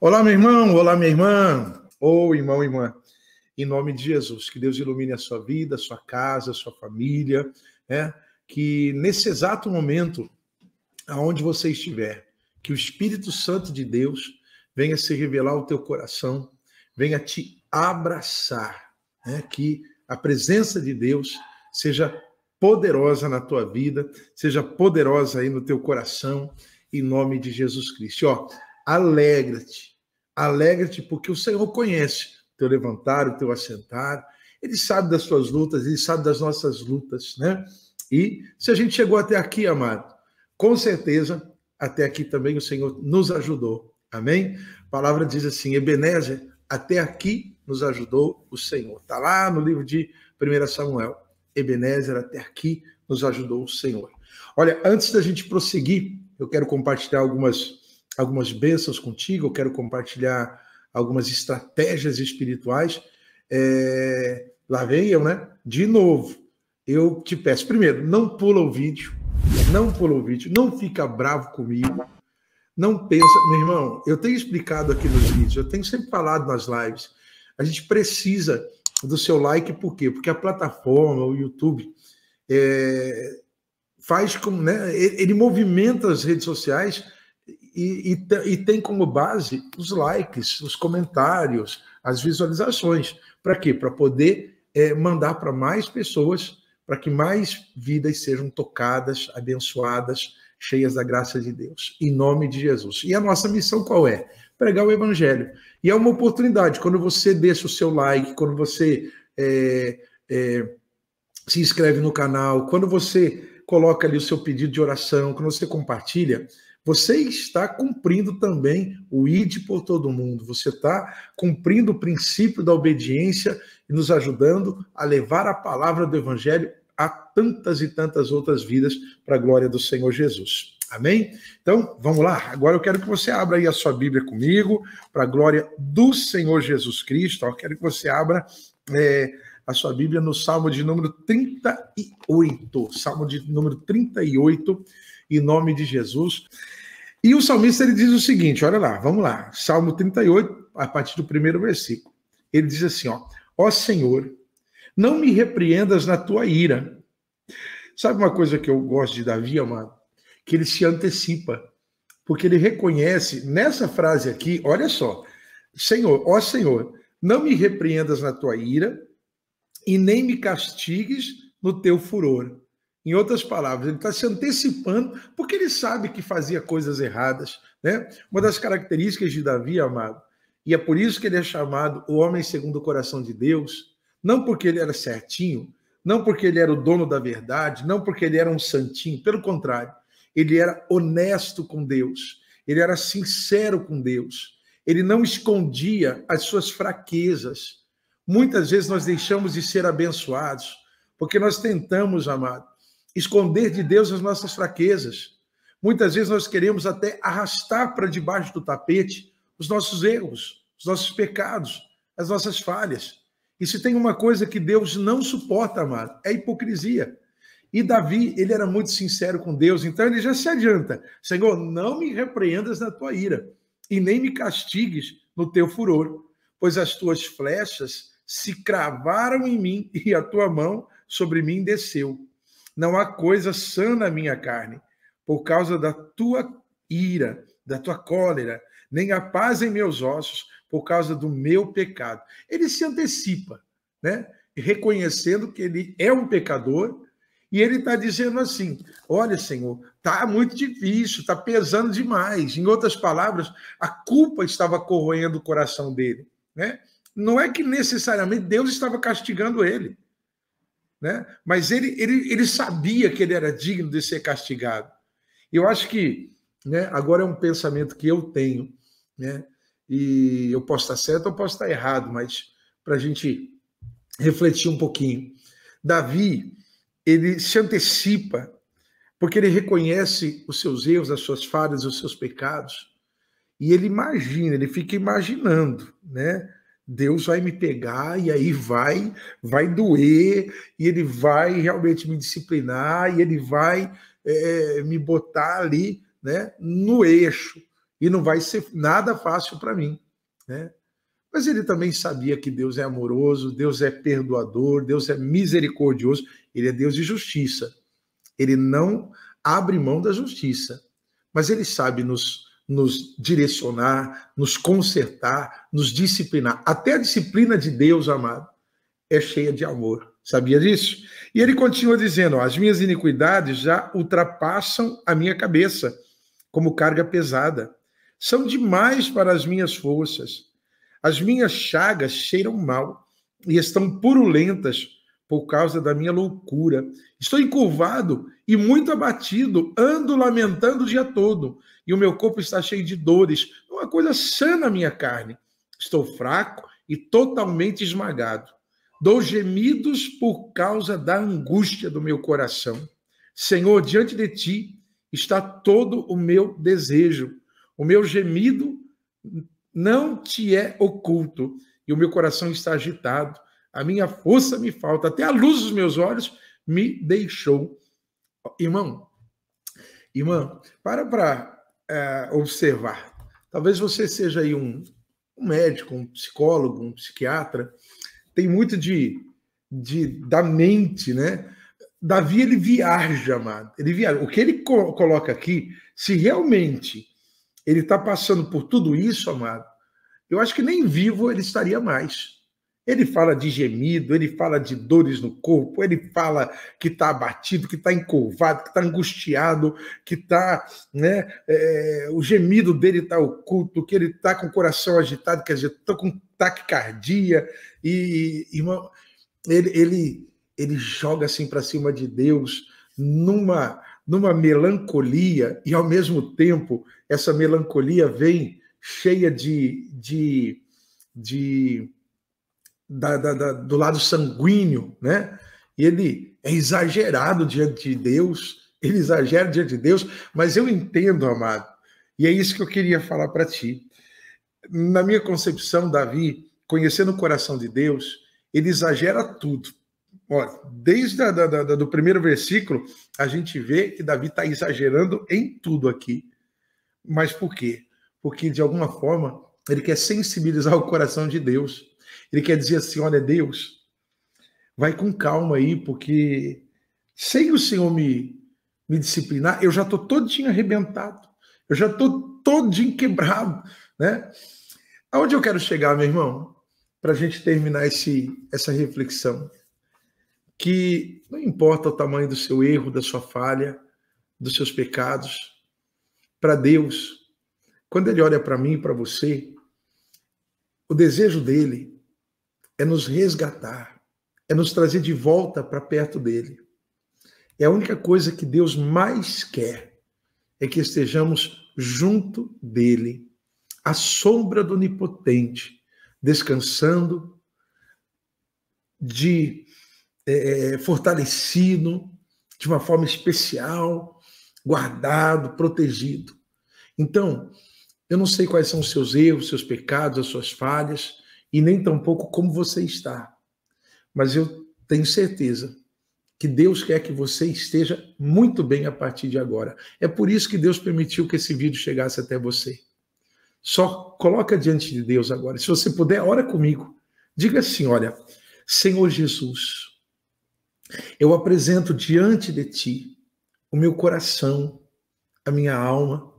Olá, meu irmão, olá, minha irmã, ou oh, irmão, irmã. Em nome de Jesus, que Deus ilumine a sua vida, a sua casa, a sua família, né? que nesse exato momento, aonde você estiver, que o Espírito Santo de Deus venha se revelar ao teu coração, venha te abraçar, né? que a presença de Deus seja poderosa na tua vida, seja poderosa aí no teu coração, em nome de Jesus Cristo. Ó, Alegra-te, alegra-te, porque o Senhor conhece o teu levantar, o teu assentar, ele sabe das suas lutas, ele sabe das nossas lutas, né? E se a gente chegou até aqui, amado, com certeza até aqui também o Senhor nos ajudou. Amém? A palavra diz assim: Ebenezer, até aqui nos ajudou o Senhor. Está lá no livro de 1 Samuel. Ebenezer, até aqui nos ajudou o Senhor. Olha, antes da gente prosseguir, eu quero compartilhar algumas algumas bênçãos contigo, eu quero compartilhar algumas estratégias espirituais. É, lá vem eu, né? De novo, eu te peço, primeiro, não pula o vídeo, não pula o vídeo, não fica bravo comigo, não pensa, meu irmão, eu tenho explicado aqui nos vídeos, eu tenho sempre falado nas lives, a gente precisa do seu like, por quê? Porque a plataforma, o YouTube, é, faz como, né? Ele movimenta as redes sociais e, e, e tem como base os likes, os comentários, as visualizações. Para quê? Para poder é, mandar para mais pessoas, para que mais vidas sejam tocadas, abençoadas, cheias da graça de Deus, em nome de Jesus. E a nossa missão qual é? Pregar o Evangelho. E é uma oportunidade, quando você deixa o seu like, quando você é, é, se inscreve no canal, quando você coloca ali o seu pedido de oração, quando você compartilha, você está cumprindo também o ID por todo mundo, você está cumprindo o princípio da obediência e nos ajudando a levar a palavra do Evangelho a tantas e tantas outras vidas para a glória do Senhor Jesus. Amém? Então, vamos lá. Agora eu quero que você abra aí a sua Bíblia comigo, para a glória do Senhor Jesus Cristo. Eu quero que você abra é, a sua Bíblia no Salmo de número 38. Salmo de número 38, em nome de Jesus. E o salmista ele diz o seguinte: olha lá, vamos lá, Salmo 38, a partir do primeiro versículo. Ele diz assim: Ó, ó Senhor, não me repreendas na tua ira. Sabe uma coisa que eu gosto de Davi, amado? É que ele se antecipa, porque ele reconhece nessa frase aqui, olha só, Senhor, ó Senhor, não me repreendas na tua ira e nem me castigues no teu furor. Em outras palavras, ele está se antecipando porque ele sabe que fazia coisas erradas. Né? Uma das características de Davi, amado, e é por isso que ele é chamado o homem segundo o coração de Deus, não porque ele era certinho, não porque ele era o dono da verdade, não porque ele era um santinho, pelo contrário, ele era honesto com Deus, ele era sincero com Deus, ele não escondia as suas fraquezas. Muitas vezes nós deixamos de ser abençoados porque nós tentamos, amado, esconder de Deus as nossas fraquezas. Muitas vezes nós queremos até arrastar para debaixo do tapete os nossos erros, os nossos pecados, as nossas falhas. E se tem uma coisa que Deus não suporta, amado, é a hipocrisia. E Davi, ele era muito sincero com Deus, então ele já se adianta: Senhor, não me repreendas na tua ira, e nem me castigues no teu furor, pois as tuas flechas se cravaram em mim e a tua mão sobre mim desceu. Não há coisa sã na minha carne, por causa da tua ira, da tua cólera, nem há paz em meus ossos, por causa do meu pecado. Ele se antecipa, né? reconhecendo que ele é um pecador, e ele está dizendo assim: Olha, Senhor, está muito difícil, está pesando demais. Em outras palavras, a culpa estava corroendo o coração dele. Né? Não é que necessariamente Deus estava castigando ele. Né? Mas ele, ele, ele sabia que ele era digno de ser castigado. Eu acho que né, agora é um pensamento que eu tenho, né? e eu posso estar certo ou posso estar errado, mas para a gente refletir um pouquinho. Davi, ele se antecipa, porque ele reconhece os seus erros, as suas falhas, os seus pecados, e ele imagina, ele fica imaginando, né? Deus vai me pegar e aí vai, vai doer, e ele vai realmente me disciplinar, e ele vai é, me botar ali né, no eixo, e não vai ser nada fácil para mim. Né? Mas ele também sabia que Deus é amoroso, Deus é perdoador, Deus é misericordioso, ele é Deus de justiça. Ele não abre mão da justiça, mas ele sabe nos nos direcionar, nos consertar, nos disciplinar. Até a disciplina de Deus, amado, é cheia de amor. Sabia disso? E ele continua dizendo: ó, as minhas iniquidades já ultrapassam a minha cabeça como carga pesada. São demais para as minhas forças. As minhas chagas cheiram mal e estão purulentas por causa da minha loucura. Estou encurvado e muito abatido, ando lamentando o dia todo, e o meu corpo está cheio de dores, é uma coisa sã na minha carne. Estou fraco e totalmente esmagado. Dou gemidos por causa da angústia do meu coração. Senhor, diante de ti está todo o meu desejo. O meu gemido não te é oculto e o meu coração está agitado a minha força me falta, até a luz dos meus olhos me deixou. Irmão, irmã, para para é, observar. Talvez você seja aí um, um, médico, um psicólogo, um psiquiatra. Tem muito de, de da mente, né? Davi ele viaja, amado. Ele viaja. O que ele co coloca aqui, se realmente ele está passando por tudo isso, amado, eu acho que nem vivo ele estaria mais. Ele fala de gemido, ele fala de dores no corpo, ele fala que está abatido, que está encurvado, que está angustiado, que está. Né, é, o gemido dele está oculto, que ele está com o coração agitado, que está com taquicardia. E, e irmão, ele, ele, ele joga assim para cima de Deus numa, numa melancolia, e ao mesmo tempo essa melancolia vem cheia de, de, de da, da, da, do lado sanguíneo, né? E ele é exagerado diante de Deus, ele exagera diante de Deus, mas eu entendo, amado, e é isso que eu queria falar para ti. Na minha concepção, Davi, conhecendo o coração de Deus, ele exagera tudo. Olha, desde a, da, da, do primeiro versículo, a gente vê que Davi está exagerando em tudo aqui. Mas por quê? Porque, de alguma forma, ele quer sensibilizar o coração de Deus. Ele quer dizer assim: olha, Deus, vai com calma aí, porque sem o Senhor me, me disciplinar, eu já estou todinho arrebentado, eu já estou todinho quebrado, né? Aonde eu quero chegar, meu irmão, para a gente terminar esse, essa reflexão? Que não importa o tamanho do seu erro, da sua falha, dos seus pecados, para Deus, quando Ele olha para mim e para você, o desejo dele é nos resgatar, é nos trazer de volta para perto dele. É a única coisa que Deus mais quer, é que estejamos junto dele, à sombra do Onipotente, descansando, de é, é fortalecido, de uma forma especial, guardado, protegido. Então, eu não sei quais são os seus erros, seus pecados, as suas falhas e nem tampouco como você está. Mas eu tenho certeza que Deus quer que você esteja muito bem a partir de agora. É por isso que Deus permitiu que esse vídeo chegasse até você. Só coloca diante de Deus agora. Se você puder, ora comigo. Diga assim, olha, Senhor Jesus, eu apresento diante de ti o meu coração, a minha alma,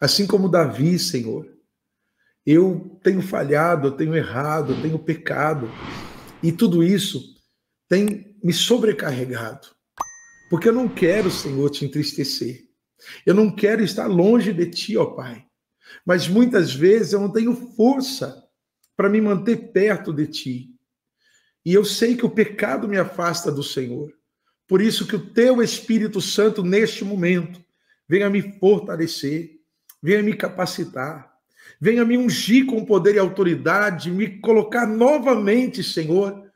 assim como Davi, Senhor, eu tenho falhado, eu tenho errado, eu tenho pecado. E tudo isso tem me sobrecarregado. Porque eu não quero, Senhor, te entristecer. Eu não quero estar longe de ti, ó Pai. Mas muitas vezes eu não tenho força para me manter perto de ti. E eu sei que o pecado me afasta do Senhor. Por isso que o teu Espírito Santo neste momento venha me fortalecer, venha me capacitar Venha me ungir com poder e autoridade, me colocar novamente, Senhor,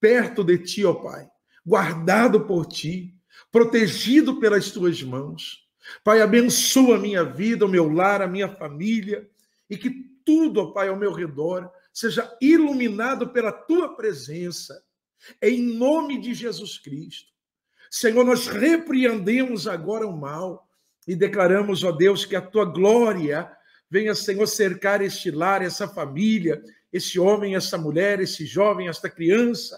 perto de ti, ó Pai, guardado por ti, protegido pelas tuas mãos. Pai, abençoa a minha vida, o meu lar, a minha família, e que tudo, ó Pai, ao meu redor seja iluminado pela tua presença, em nome de Jesus Cristo. Senhor, nós repreendemos agora o mal e declaramos, ó Deus, que a tua glória Venha, Senhor, cercar este lar, essa família, esse homem, essa mulher, esse jovem, esta criança.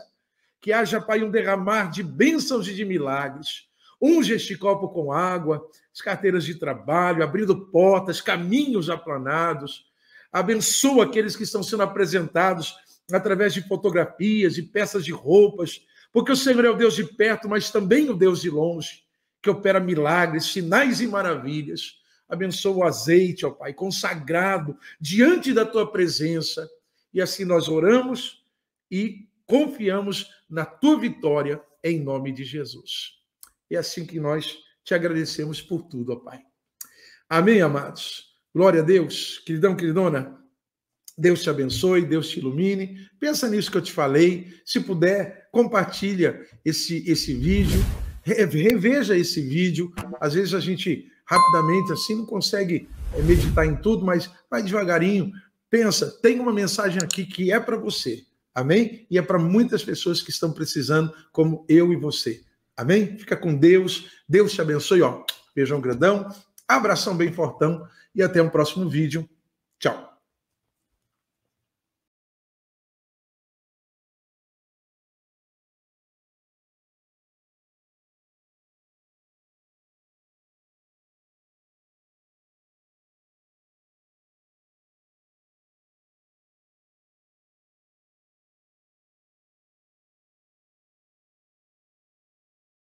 Que haja, Pai, um derramar de bênçãos e de milagres. Unge este copo com água, as carteiras de trabalho, abrindo portas, caminhos aplanados. Abençoa aqueles que estão sendo apresentados através de fotografias, de peças de roupas, porque o Senhor é o Deus de perto, mas também o Deus de longe, que opera milagres, sinais e maravilhas abençoa o azeite, ó Pai, consagrado diante da tua presença. E assim nós oramos e confiamos na tua vitória em nome de Jesus. É assim que nós te agradecemos por tudo, ó Pai. Amém, amados. Glória a Deus. Queridão, queridona, Deus te abençoe, Deus te ilumine. Pensa nisso que eu te falei. Se puder, compartilha esse, esse vídeo, reveja esse vídeo. Às vezes a gente rapidamente, assim, não consegue é, meditar em tudo, mas vai devagarinho. Pensa, tem uma mensagem aqui que é para você. Amém? E é para muitas pessoas que estão precisando, como eu e você. Amém? Fica com Deus. Deus te abençoe. Ó, beijão grandão, abração bem fortão e até um próximo vídeo. Tchau.